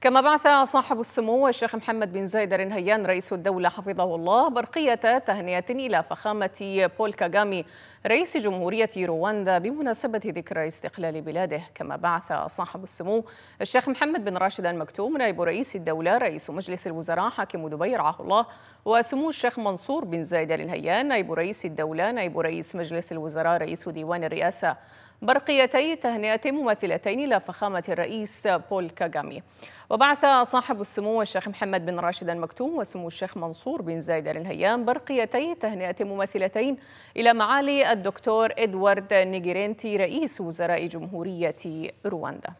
كما بعث صاحب السمو الشيخ محمد بن زايد النهيان رئيس الدولة حفظه الله برقية تهنئة إلى فخامة بول كاغامي رئيس جمهورية رواندا بمناسبة ذكرى استقلال بلاده كما بعث صاحب السمو الشيخ محمد بن راشد المكتوم نائب رئيس الدولة رئيس مجلس الوزراء حاكم دبي رعاه الله وسمو الشيخ منصور بن زايد النهيان نائب رئيس الدولة نائب رئيس مجلس الوزراء رئيس ديوان الرئاسة برقيتي تهنئة ممثلتين لفخامة الرئيس بول كاغامي وبعث صاحب السمو الشيخ محمد بن راشد المكتوم وسمو الشيخ منصور بن زايد الهيام برقيتي تهنئة ممثلتين إلى معالي الدكتور إدوارد نيجيرينتي رئيس وزراء جمهورية رواندا